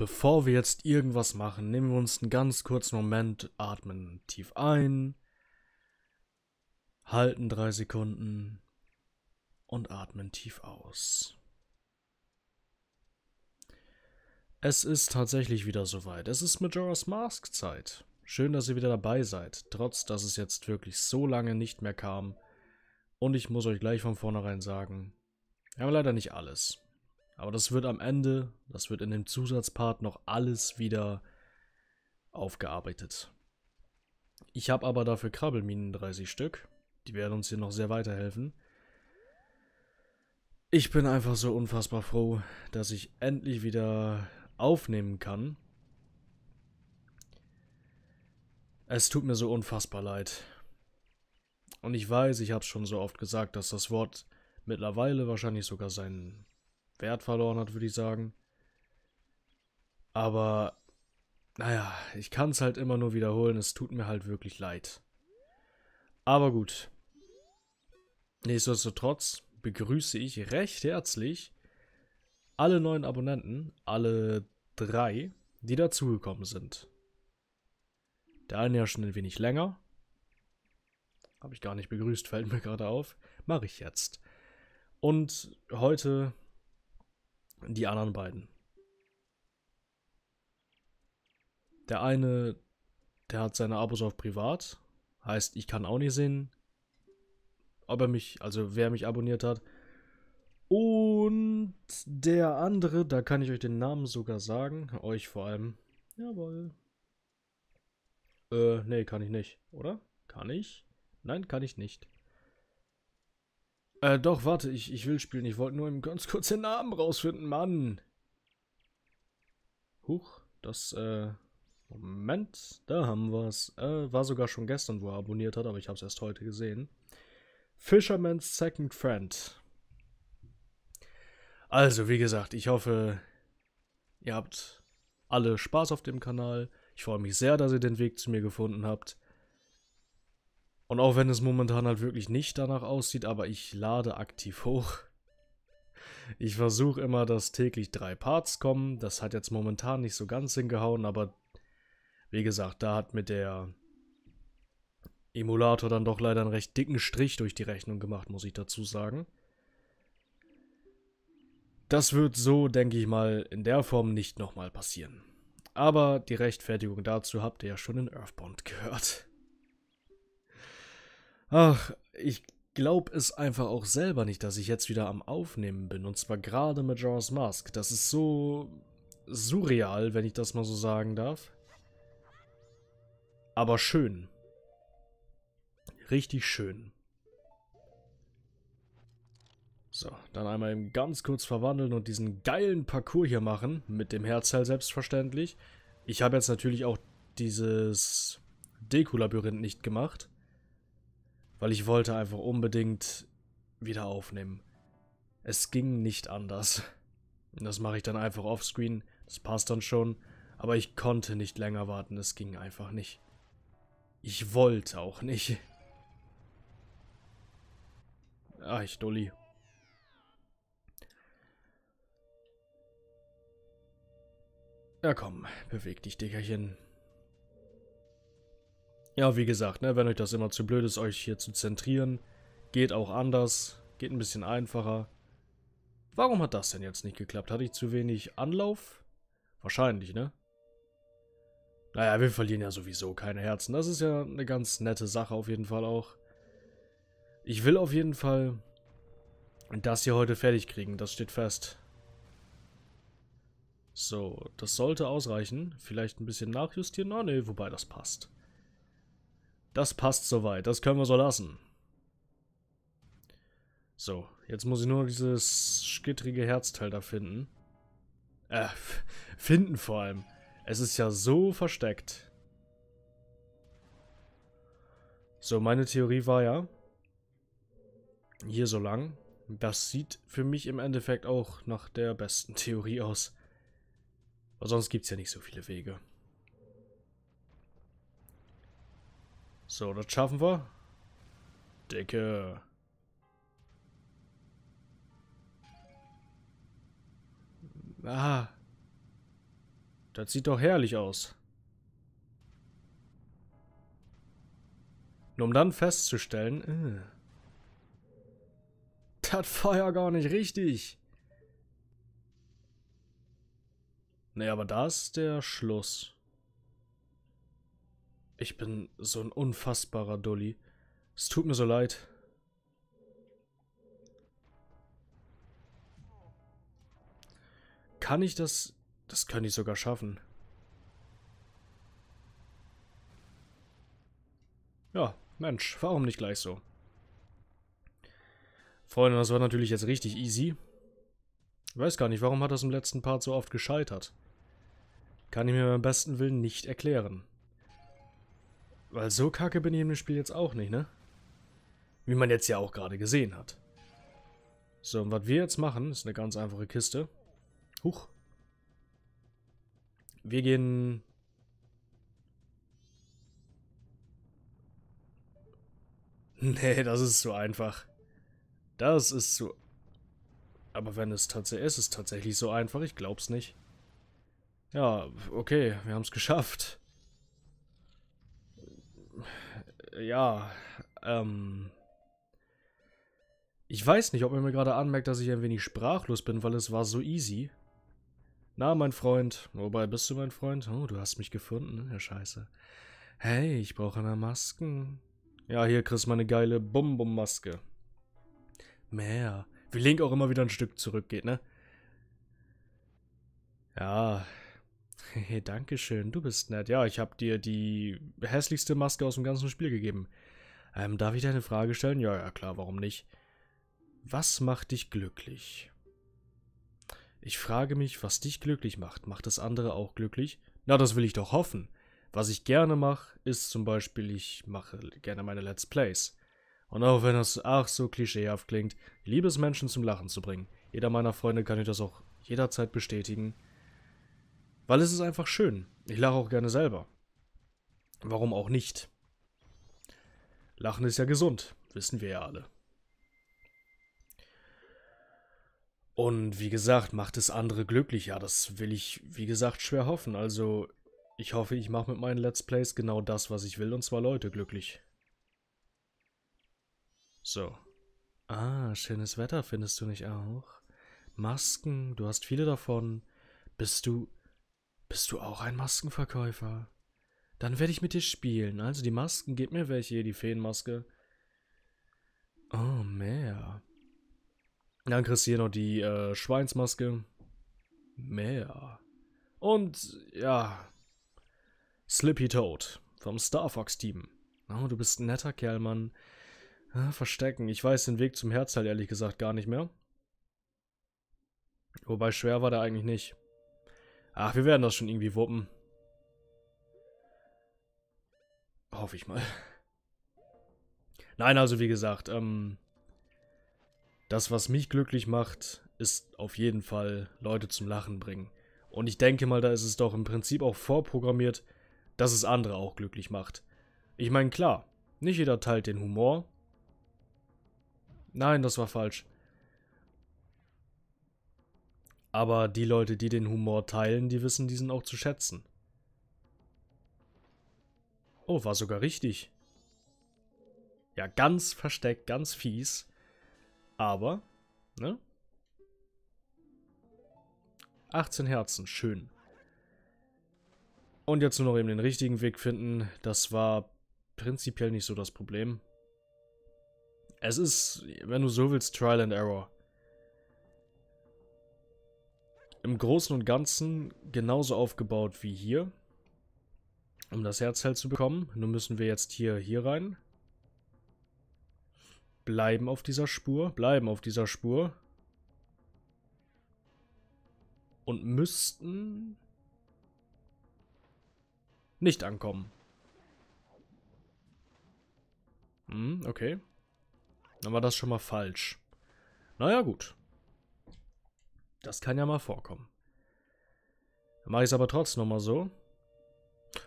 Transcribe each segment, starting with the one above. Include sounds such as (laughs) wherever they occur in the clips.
Bevor wir jetzt irgendwas machen, nehmen wir uns einen ganz kurzen Moment, atmen tief ein, halten drei Sekunden und atmen tief aus. Es ist tatsächlich wieder soweit. Es ist Majora's Mask Zeit. Schön, dass ihr wieder dabei seid, trotz dass es jetzt wirklich so lange nicht mehr kam. Und ich muss euch gleich von vornherein sagen, wir haben leider nicht alles. Aber das wird am Ende, das wird in dem Zusatzpart noch alles wieder aufgearbeitet. Ich habe aber dafür Krabbelminen 30 Stück. Die werden uns hier noch sehr weiterhelfen. Ich bin einfach so unfassbar froh, dass ich endlich wieder aufnehmen kann. Es tut mir so unfassbar leid. Und ich weiß, ich habe es schon so oft gesagt, dass das Wort mittlerweile wahrscheinlich sogar seinen Wert verloren hat, würde ich sagen. Aber, naja, ich kann es halt immer nur wiederholen. Es tut mir halt wirklich leid. Aber gut. Nichtsdestotrotz begrüße ich recht herzlich alle neuen Abonnenten, alle drei, die dazugekommen sind. Der eine ja schon ein wenig länger. Habe ich gar nicht begrüßt, fällt mir gerade auf. Mache ich jetzt. Und heute die anderen beiden. Der eine, der hat seine Abos auf privat. Heißt, ich kann auch nicht sehen, ob er mich, also wer mich abonniert hat. Und der andere, da kann ich euch den Namen sogar sagen. Euch vor allem. Jawohl. Äh, nee, kann ich nicht, oder? Kann ich? Nein, kann ich nicht. Äh, doch, warte, ich, ich will spielen. Ich wollte nur ganz kurz den Namen rausfinden, Mann. Huch, das, äh, Moment, da haben wir es. Äh, war sogar schon gestern, wo er abonniert hat, aber ich habe es erst heute gesehen. Fisherman's Second Friend. Also, wie gesagt, ich hoffe, ihr habt alle Spaß auf dem Kanal. Ich freue mich sehr, dass ihr den Weg zu mir gefunden habt. Und auch wenn es momentan halt wirklich nicht danach aussieht, aber ich lade aktiv hoch. Ich versuche immer, dass täglich drei Parts kommen. Das hat jetzt momentan nicht so ganz hingehauen, aber wie gesagt, da hat mit der Emulator dann doch leider einen recht dicken Strich durch die Rechnung gemacht, muss ich dazu sagen. Das wird so, denke ich mal, in der Form nicht nochmal passieren. Aber die Rechtfertigung dazu habt ihr ja schon in Earthbound gehört. Ach, ich glaub es einfach auch selber nicht, dass ich jetzt wieder am Aufnehmen bin. Und zwar gerade mit Majora's Mask. Das ist so surreal, wenn ich das mal so sagen darf. Aber schön. Richtig schön. So, dann einmal eben ganz kurz verwandeln und diesen geilen Parcours hier machen. Mit dem Herzteil selbstverständlich. Ich habe jetzt natürlich auch dieses Deku-Labyrinth nicht gemacht weil ich wollte einfach unbedingt wieder aufnehmen. Es ging nicht anders. Das mache ich dann einfach offscreen, das passt dann schon, aber ich konnte nicht länger warten, es ging einfach nicht. Ich wollte auch nicht. Ach, ich Dulli. Ja komm, beweg dich, Dickerchen. Ja, wie gesagt, ne, wenn euch das immer zu blöd ist, euch hier zu zentrieren, geht auch anders, geht ein bisschen einfacher. Warum hat das denn jetzt nicht geklappt? Hatte ich zu wenig Anlauf? Wahrscheinlich, ne? Naja, wir verlieren ja sowieso keine Herzen. Ne? Das ist ja eine ganz nette Sache auf jeden Fall auch. Ich will auf jeden Fall das hier heute fertig kriegen. Das steht fest. So, das sollte ausreichen. Vielleicht ein bisschen nachjustieren. oh, ne, wobei das passt. Das passt soweit, das können wir so lassen. So, jetzt muss ich nur dieses schittrige Herzteil da finden. Äh, finden vor allem. Es ist ja so versteckt. So, meine Theorie war ja, hier so lang, das sieht für mich im Endeffekt auch nach der besten Theorie aus. Aber sonst gibt es ja nicht so viele Wege. So, das schaffen wir. Decke. Ah. Das sieht doch herrlich aus. Nur um dann festzustellen, äh, das war ja gar nicht richtig. Nee, aber da ist der Schluss. Ich bin so ein unfassbarer Dulli. Es tut mir so leid. Kann ich das... Das könnte ich sogar schaffen. Ja, Mensch, warum nicht gleich so? Freunde, das war natürlich jetzt richtig easy. Ich weiß gar nicht, warum hat das im letzten Part so oft gescheitert? Kann ich mir beim besten Willen nicht erklären. Weil so kacke bin ich im Spiel jetzt auch nicht, ne? Wie man jetzt ja auch gerade gesehen hat. So, und was wir jetzt machen, ist eine ganz einfache Kiste. Huch. Wir gehen... (laughs) Nee, das ist zu einfach. Das ist zu... Aber wenn es tatsächlich ist, ist es tatsächlich so einfach. Ich glaub's nicht. Ja, okay, wir haben's geschafft. ja, ähm. Ich weiß nicht, ob er mir gerade anmerkt, dass ich ein wenig sprachlos bin, weil es war so easy. Na, mein Freund. Wobei, bist du mein Freund? Oh, du hast mich gefunden, ne? Ja, scheiße. Hey, ich brauche mehr Masken. Ja, hier kriegst du meine geile Bum-Bum-Maske. Mehr. Wie Link auch immer wieder ein Stück zurückgeht, ne? Ja, Hey, Dankeschön, du bist nett. Ja, ich habe dir die hässlichste Maske aus dem ganzen Spiel gegeben. Ähm, darf ich dir eine Frage stellen? Ja, ja, klar, warum nicht? Was macht dich glücklich? Ich frage mich, was dich glücklich macht. Macht das andere auch glücklich? Na, das will ich doch hoffen. Was ich gerne mache, ist zum Beispiel, ich mache gerne meine Let's Plays. Und auch wenn das ach so klischeehaft klingt, liebes Menschen zum Lachen zu bringen. Jeder meiner Freunde kann dir das auch jederzeit bestätigen. Weil es ist einfach schön. Ich lache auch gerne selber. Warum auch nicht? Lachen ist ja gesund, wissen wir ja alle. Und wie gesagt, macht es andere glücklich. Ja, das will ich, wie gesagt, schwer hoffen. Also, ich hoffe, ich mache mit meinen Let's Plays genau das, was ich will, und zwar Leute glücklich. So. Ah, schönes Wetter findest du nicht auch? Masken, du hast viele davon. Bist du... Bist du auch ein Maskenverkäufer? Dann werde ich mit dir spielen. Also die Masken, gib mir welche, die Feenmaske. Oh, mehr. Dann kriegst du hier noch die äh, Schweinsmaske. Mehr. Und, ja, Slippy Toad vom Star Fox Team. Oh, du bist ein netter Kerl, Mann. Ah, verstecken. Ich weiß den Weg zum Herzteil ehrlich gesagt gar nicht mehr. Wobei schwer war der eigentlich nicht. Ach, wir werden das schon irgendwie wuppen. Hoffe ich mal. Nein, also wie gesagt, ähm, das, was mich glücklich macht, ist auf jeden Fall Leute zum Lachen bringen. Und ich denke mal, da ist es doch im Prinzip auch vorprogrammiert, dass es andere auch glücklich macht. Ich meine, klar, nicht jeder teilt den Humor. Nein, das war falsch. Aber die Leute, die den Humor teilen, die wissen diesen auch zu schätzen. Oh, war sogar richtig. Ja, ganz versteckt, ganz fies. Aber, ne? 18 Herzen, schön. Und jetzt nur noch eben den richtigen Weg finden. Das war prinzipiell nicht so das Problem. Es ist, wenn du so willst, Trial and Error im Großen und Ganzen genauso aufgebaut wie hier. Um das Herz halt zu bekommen. Nun müssen wir jetzt hier, hier rein. Bleiben auf dieser Spur. Bleiben auf dieser Spur. Und müssten... Nicht ankommen. Hm, okay. Dann war das schon mal falsch. Naja, gut. Das kann ja mal vorkommen. Dann mache ich es aber trotzdem nochmal so.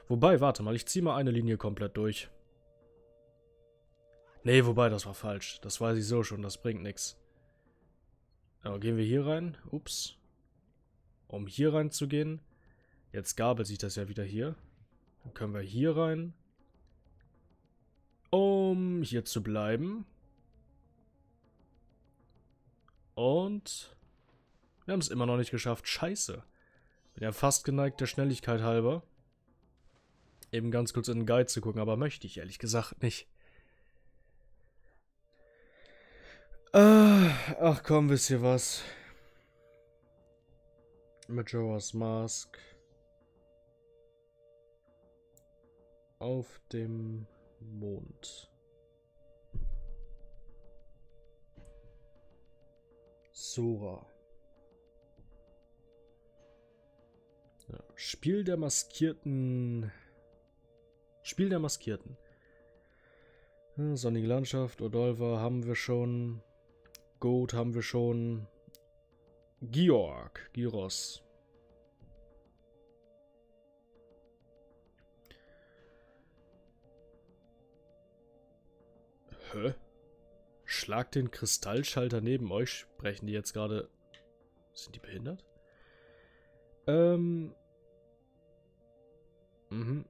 Wobei, warte mal, ich ziehe mal eine Linie komplett durch. Nee, wobei, das war falsch. Das weiß ich so schon, das bringt nichts. Ja, gehen wir hier rein. Ups. Um hier rein zu gehen. Jetzt gabelt sich das ja wieder hier. Dann können wir hier rein. Um hier zu bleiben. Und wir haben es immer noch nicht geschafft. Scheiße. Bin ja fast geneigt, der Schnelligkeit halber. Eben ganz kurz in den Guide zu gucken, aber möchte ich ehrlich gesagt nicht. Ah, ach komm, wisst ihr was? Majora's Mask. Auf dem Mond. Sora. Spiel der maskierten. Spiel der maskierten. Hm, sonnige Landschaft, Odolva haben wir schon. Goat haben wir schon. Georg, Gyros. Hä? Schlag den Kristallschalter neben euch. Sprechen die jetzt gerade. Sind die behindert? Ähm. Mhm.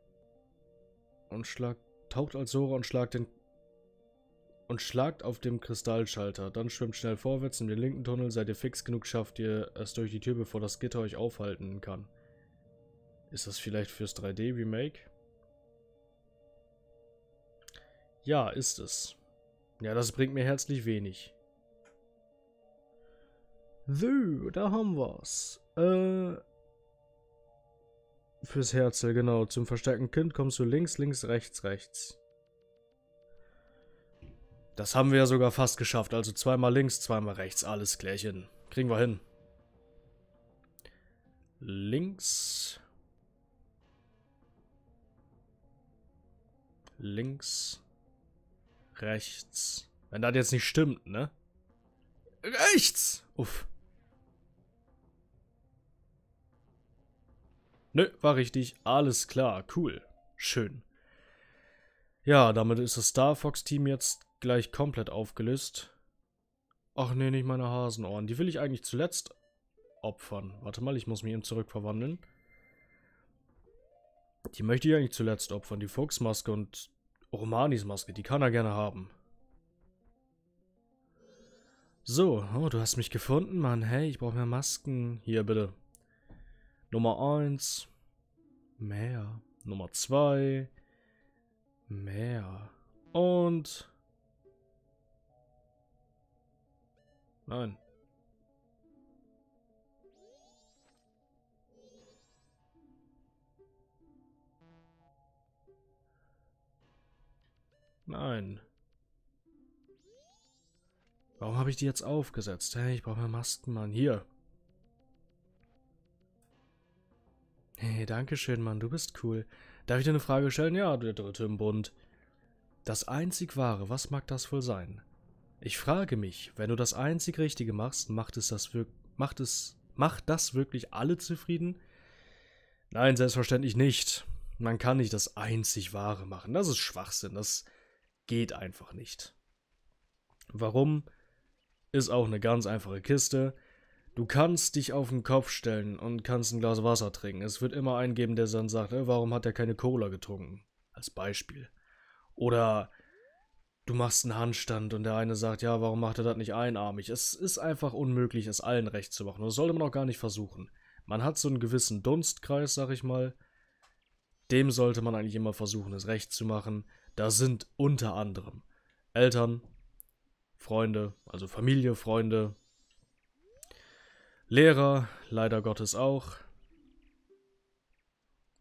Und schlagt, taucht als Sora und schlagt den und schlagt auf dem Kristallschalter. Dann schwimmt schnell vorwärts in den linken Tunnel. Seid ihr fix genug, schafft ihr es durch die Tür, bevor das Gitter euch aufhalten kann. Ist das vielleicht fürs 3D-Remake? Ja, ist es. Ja, das bringt mir herzlich wenig. So, da haben wir's. Äh, Fürs Herz, genau. Zum verstärkten Kind kommst du links, links, rechts, rechts. Das haben wir ja sogar fast geschafft. Also zweimal links, zweimal rechts. Alles klärchen. Kriegen wir hin. Links. Links. Rechts. Wenn das jetzt nicht stimmt, ne? Rechts! Uff. Nö, war richtig. Alles klar, cool. Schön. Ja, damit ist das Star Fox-Team jetzt gleich komplett aufgelöst. Ach nee, nicht meine Hasenohren. Die will ich eigentlich zuletzt opfern. Warte mal, ich muss mich eben zurückverwandeln. Die möchte ich eigentlich zuletzt opfern. Die Fuchsmaske und Romanis Maske, die kann er gerne haben. So, oh, du hast mich gefunden, Mann. Hey, ich brauche mehr Masken. Hier, bitte. Nummer 1, mehr. Nummer 2, mehr. Und... Nein. Nein. Warum habe ich die jetzt aufgesetzt? Hey, ich brauche mehr Masken, Mann. Hier. Hey, danke schön, Mann, du bist cool. Darf ich dir eine Frage stellen? Ja, der Dritte im Bund. Das einzig Wahre, was mag das wohl sein? Ich frage mich, wenn du das einzig Richtige machst, macht es das wirklich. Macht Macht das wirklich alle zufrieden? Nein, selbstverständlich nicht. Man kann nicht das einzig Wahre machen. Das ist Schwachsinn. Das geht einfach nicht. Warum? Ist auch eine ganz einfache Kiste. Du kannst dich auf den Kopf stellen und kannst ein Glas Wasser trinken. Es wird immer einen geben, der dann sagt, äh, warum hat er keine Cola getrunken? Als Beispiel. Oder du machst einen Handstand und der eine sagt, ja, warum macht er das nicht einarmig? Es ist einfach unmöglich, es allen recht zu machen. Das sollte man auch gar nicht versuchen. Man hat so einen gewissen Dunstkreis, sag ich mal. Dem sollte man eigentlich immer versuchen, es recht zu machen. Da sind unter anderem Eltern, Freunde, also Familie, Freunde, Lehrer, leider Gottes auch.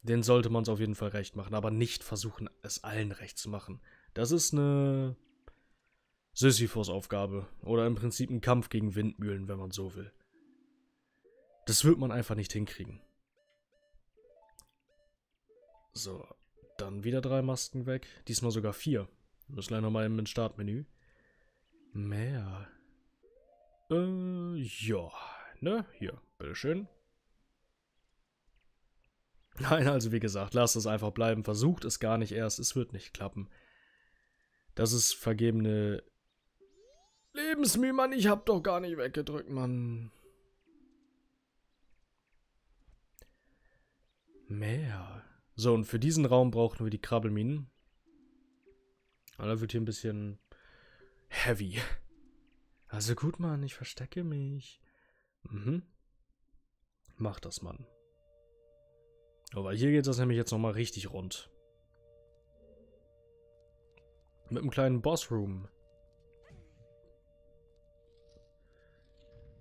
Den sollte man es auf jeden Fall recht machen, aber nicht versuchen, es allen recht zu machen. Das ist eine Sisyphos-Aufgabe oder im Prinzip ein Kampf gegen Windmühlen, wenn man so will. Das wird man einfach nicht hinkriegen. So, dann wieder drei Masken weg. Diesmal sogar vier. Wir müssen gleich nochmal im Startmenü. Mehr. Äh, ja ne? Hier, bitteschön. Nein, also wie gesagt, lasst es einfach bleiben. Versucht es gar nicht erst. Es wird nicht klappen. Das ist vergebene Lebensmühe, Mann. Ich hab doch gar nicht weggedrückt, Mann. Mehr. So, und für diesen Raum brauchen wir die Krabbelminen. Aber ah, wird hier ein bisschen heavy. Also gut, Mann, ich verstecke mich. Mhm. Mach das, Mann. Aber oh, hier geht das nämlich jetzt nochmal richtig rund. Mit einem kleinen Bossroom.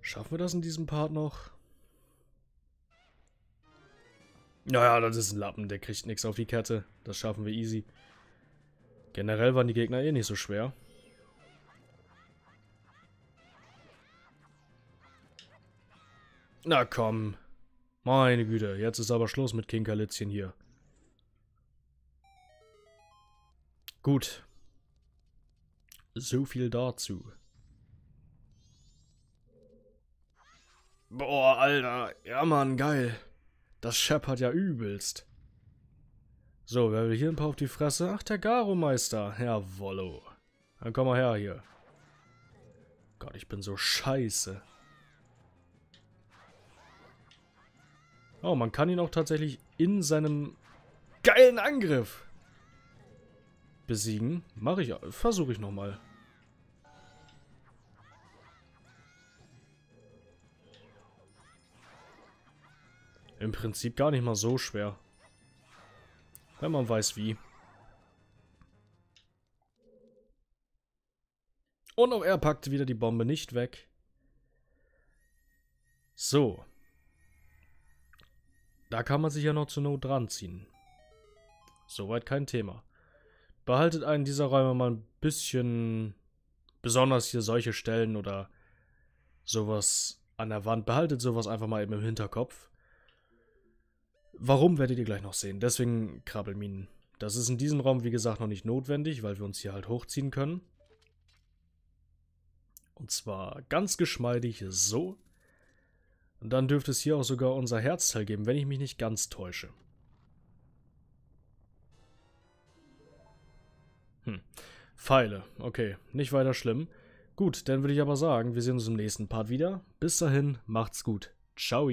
Schaffen wir das in diesem Part noch? Naja, das ist ein Lappen, der kriegt nichts auf die Kette. Das schaffen wir easy. Generell waren die Gegner eh nicht so schwer. Na komm. Meine Güte, jetzt ist aber Schluss mit Kinkerlitzchen hier. Gut. So viel dazu. Boah, Alter. Ja, Mann, geil. Das scheppert ja übelst. So, wer will hier ein paar auf die Fresse? Ach, der Garo-Meister. Jawollo. Dann komm mal her hier. Gott, ich bin so scheiße. Oh, man kann ihn auch tatsächlich in seinem geilen Angriff besiegen. Mache ich, versuche ich nochmal. Im Prinzip gar nicht mal so schwer. Wenn man weiß wie. Und auch er packt wieder die Bombe nicht weg. So. Da kann man sich ja noch zur Not dran ziehen. Soweit kein Thema. Behaltet einen dieser Räume mal ein bisschen, besonders hier solche Stellen oder sowas an der Wand, behaltet sowas einfach mal eben im Hinterkopf. Warum werdet ihr gleich noch sehen, deswegen Krabbelminen. Das ist in diesem Raum, wie gesagt, noch nicht notwendig, weil wir uns hier halt hochziehen können. Und zwar ganz geschmeidig so. Und dann dürfte es hier auch sogar unser Herzteil geben, wenn ich mich nicht ganz täusche. Hm. Pfeile. Okay, nicht weiter schlimm. Gut, dann würde ich aber sagen, wir sehen uns im nächsten Part wieder. Bis dahin, macht's gut. Ciao.